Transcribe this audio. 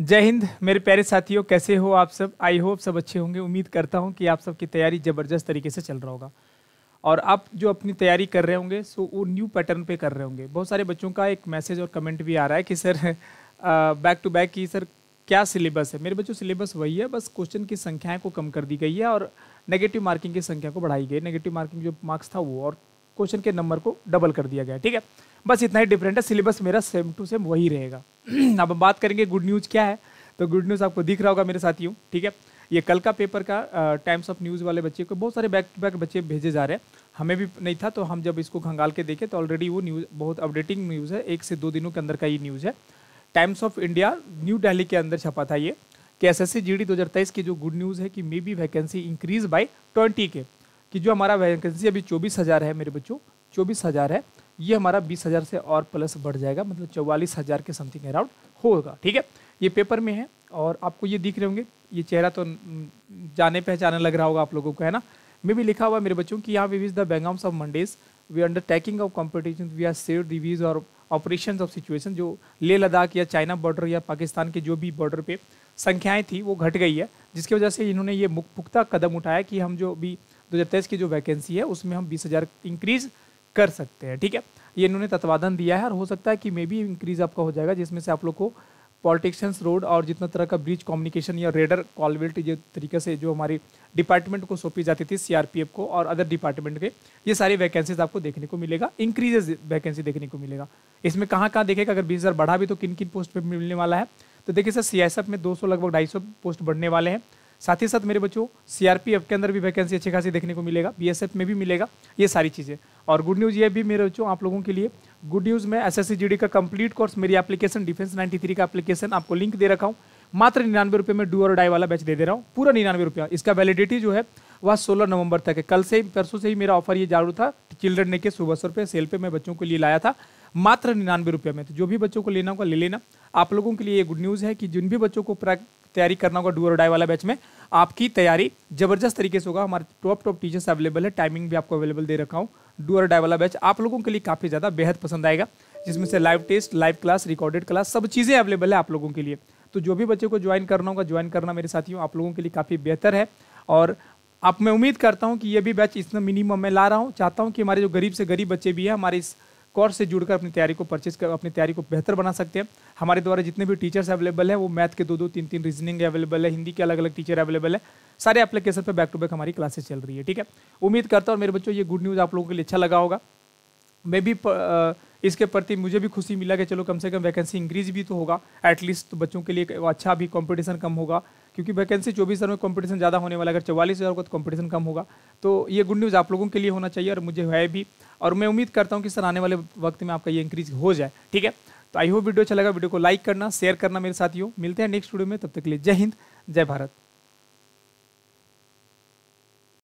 जय हिंद मेरे प्यारे साथियों कैसे हो आप सब आई होप सब अच्छे होंगे उम्मीद करता हूँ कि आप सबकी तैयारी ज़बरदस्त तरीके से चल रहा होगा और आप जो अपनी तैयारी कर रहे होंगे सो वो न्यू पैटर्न पे कर रहे होंगे बहुत सारे बच्चों का एक मैसेज और कमेंट भी आ रहा है कि सर बैक टू बैक की सर क्या सिलेबस है मेरे बच्चों सिलेबस वही है बस क्वेश्चन की संख्याएँ को कम कर दी गई है और नेगेटिव मार्किंग की संख्या को बढ़ाई गई नेगेटिव मार्किंग जो मार्क्स था वो और क्वेश्चन के नंबर को डबल कर दिया गया ठीक है बस इतना ही डिफरेंट है सिलेबस मेरा सेम टू सेम वही रहेगा अब हम बात करेंगे गुड न्यूज़ क्या है तो गुड न्यूज़ आपको दिख रहा होगा मेरे साथियों ठीक है ये कल का पेपर का टाइम्स ऑफ न्यूज़ वाले बच्चे को बहुत सारे बैक टू बैक बच्चे भेजे जा रहे हैं हमें भी नहीं था तो हम जब इसको खंगाल के देखें तो ऑलरेडी वो न्यूज़ बहुत अपडेटिंग न्यूज़ है एक से दो दिनों के अंदर का ये न्यूज़ है Times of India new Delhi के अंदर छपा था ये कि S S C G D की जो गुड न्यूज़ है कि maybe vacancy increase by twenty के कि जो हमारा वैकेंसी अभी चौबीस हज़ार है मेरे बच्चों चौबीस हज़ार है ये हमारा बीस हज़ार से और प्लस बढ़ जाएगा मतलब चौवालीस हज़ार के समथिंग अराउंड होगा ठीक है ये पेपर में है और आपको ये दिख रहे होंगे ये चेहरा तो जाने पहचाने लग रहा होगा आप लोगों को है ना मैं भी लिखा हुआ मेरे बच्चों की यहाँ वी विज द बैंगाम्स of Mondays we undertaking of competition we are save reviews और ऑपरेशन ऑफ सिचुएशन जो ले लद्दाख या चाइना बॉर्डर या पाकिस्तान के जो भी बॉर्डर पे संख्याएं थी वो घट गई है जिसकी वजह से इन्होंने ये मुख पुख्ता कदम उठाया कि हम जो भी दो की जो वैकेंसी है उसमें हम बीस हज़ार इंक्रीज़ कर सकते हैं ठीक है ये इन्होंने तत्वादन दिया है और हो सकता है कि मे बी इंक्रीज़ आपका हो जाएगा जिसमें से आप लोग को पॉलिटिक्शंस रोड और जितना तरह का ब्रिज कम्युनिकेशन या रेडर कॉलवेल्ट जो तरीके से जो हमारी डिपार्टमेंट को सौंपी जाती थी सीआरपीएफ को और अदर डिपार्टमेंट के ये सारी वैकेंसीज आपको देखने को मिलेगा इंक्रीजेज वैकेंसी देखने को मिलेगा इसमें कहाँ कहाँ देखेगा अगर बीस बढ़ा भी तो किन किन पोस्ट पर मिलने वाला है तो देखिए सर सी में दो लगभग ढाई पोस्ट बढ़ने वाले हैं साथ ही साथ मेरे बच्चों सीआरपीएफ के अंदर भी वैकेंसी अच्छी खासी देखने को मिलेगा बीएसएफ में भी मिलेगा ये सारी चीज़ें और गुड न्यूज़ ये भी मेरे बच्चों आप लोगों के लिए गुड न्यूज़ में एस एस का कंप्लीट कोर्स मेरी एप्लीकेशन डिफेंस नाइन्टी का एप्लीकेशन आपको लिंक दे रखा हूँ मात्र निन्यानवे रुपये में डू और डाई वाला बैच दे दे रहा हूँ पूरा निन्यानवे रुपया इसका वैलिडिटी जो है वह सोलह नवंबर तक है कल से परसों से ही मेरा ऑफर ये जारू था चिल्ड्रन डे के सुबह सौ रुपये सेल पे मैं बच्चों के लिए लाया था मात्र निन्यानवे रुपये में तो जो भी बच्चों को लेना होगा ले लेना आप लोगों के लिए ये गुड न्यूज़ है कि जिन भी बच्चों को तैयारी करना होगा डू और डाई वाला बैच में आपकी तैयारी जबरदस्त तरीके से होगा हमारे टॉप टॉप टीचर्स अवेलेबल है टाइमिंग भी आपको अवेलेबल दे रखा हूँ डू और डाई वाला बैच आप लोगों के लिए काफ़ी ज़्यादा बेहद पसंद आएगा जिसमें से live test live class recorded class सब चीज़ें अवेलेबल है आप लोगों के लिए तो जो भी बच्चे को ज्वाइन करना होगा ज्वाइन करना मेरे साथियों आप लोगों के लिए काफ़ी बेहतर है और आप मैं उम्मीद करता हूँ कि ये भी बैच इतना मिनिमम मैं ला रहा हूँ चाहता हूँ कि हमारे जो गरीब से गरीब बच्चे भी हैं हमारे इस कोर्स से जुड़कर अपनी तैयारी को परचेज कर अपनी तैयारी को बेहतर बना सकते हैं हमारे द्वारा जितने भी टीचर्स अवेलेबल हैं वो मैथ के दो दो तीन तीन रीजनिंग अवेलेबल है हिंदी के अलग अलग टीचर अवेलेबल है सारे एप्लीकेशन पर बैक टू बैक हमारी क्लासेस चल रही है ठीक है उम्मीद करता हूँ मेरे बच्चों ये गुड न्यूज़ आप लोगों के लिए अच्छा लगा होगा मैं भी प, इसके प्रति मुझे भी खुशी मिला कि चलो कम से कम वैकेंसी इंक्रीज भी तो होगा एटलीस्ट तो बच्चों के लिए अच्छा भी कंपटीशन कम होगा क्योंकि वैकेंसी चौबीस हज़ार में कंपटीशन ज़्यादा होने वाला अगर चवालीस हज़ार होगा तो कंपटीशन कम होगा तो ये गुड न्यूज़ आप लोगों के लिए होना चाहिए और मुझे है भी और मैं उम्मीद करता हूँ कि सर आने वाले वक्त में आपका ये इंक्रीज हो जाए ठीक है तो आई होप वीडियो अच्छा लगा वीडियो को लाइक करना शेयर करना मेरे साथियों मिलते हैं नेक्स्ट वीडियो में तब तक के लिए जय हिंद जय भारत